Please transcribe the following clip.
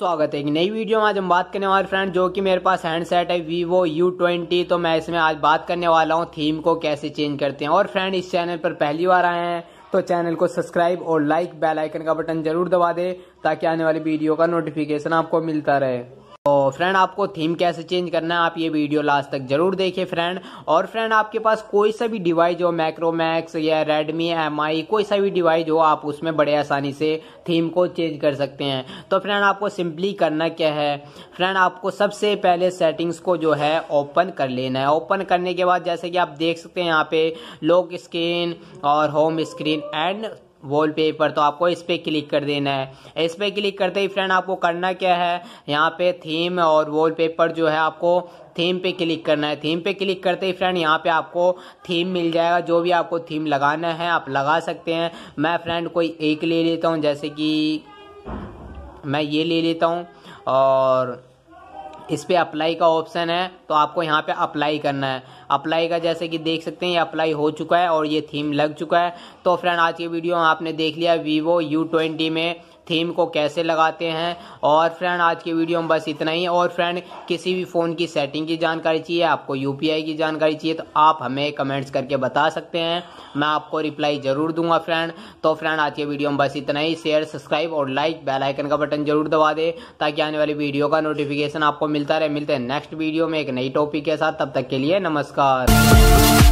स्वागत है एक नई वीडियो में आज हम बात करने वाले फ्रेंड जो कि मेरे पास हैंडसेट है वीवो यू ट्वेंटी तो मैं इसमें आज बात करने वाला हूँ थीम को कैसे चेंज करते हैं और फ्रेंड इस चैनल पर पहली बार आए हैं तो चैनल को सब्सक्राइब और लाइक बेल आइकन का बटन जरूर दबा दे ताकि आने वाली वीडियो का नोटिफिकेशन आपको मिलता रहे तो फ्रेंड आपको थीम कैसे चेंज करना है आप ये वीडियो लास्ट तक जरूर देखिए फ्रेंड और फ्रेंड आपके पास कोई सा भी डिवाइस हो मैक्रोमैक्स या रेडमी एम कोई सा भी डिवाइस हो आप उसमें बड़े आसानी से थीम को चेंज कर सकते हैं तो फ्रेंड आपको सिंपली करना क्या है फ्रेंड आपको सबसे पहले सेटिंग्स को जो है ओपन कर लेना है ओपन करने के बाद जैसे कि आप देख सकते हैं यहाँ पे लॉक स्क्रीन और होम स्क्रीन एंड वॉलपेपर तो आपको इस पर क्लिक कर देना है इस पर क्लिक करते ही फ्रेंड आपको करना क्या है यहाँ पे थीम और वॉलपेपर जो है आपको थीम पे क्लिक करना है थीम पे क्लिक करते ही फ्रेंड यहाँ पे आपको थीम मिल जाएगा जो भी आपको थीम लगाना है आप लगा सकते हैं मैं फ्रेंड कोई एक ले लेता हूँ जैसे कि मैं ये ले लेता हूँ और इस पर अप्लाई का ऑप्शन है तो आपको यहाँ पे अप्लाई करना है अप्लाई का जैसे कि देख सकते हैं ये अप्लाई हो चुका है और ये थीम लग चुका है तो फ्रेंड आज की वीडियो आपने देख लिया वीवो यू ट्वेंटी में थीम को कैसे लगाते हैं और फ्रेंड आज की वीडियो में बस इतना ही और फ्रेंड किसी भी फ़ोन की सेटिंग की जानकारी चाहिए आपको यूपीआई की जानकारी चाहिए तो आप हमें कमेंट्स करके बता सकते हैं मैं आपको रिप्लाई ज़रूर दूंगा फ्रेंड तो फ्रेंड आज के वीडियो में बस इतना ही शेयर सब्सक्राइब और लाइक बेल आइकन का बटन जरूर दबा दे ताकि आने वाली वीडियो का नोटिफिकेशन आपको मिलता रहे मिलते हैं नेक्स्ट वीडियो में एक नई टॉपिक के साथ तब तक के लिए नमस्कार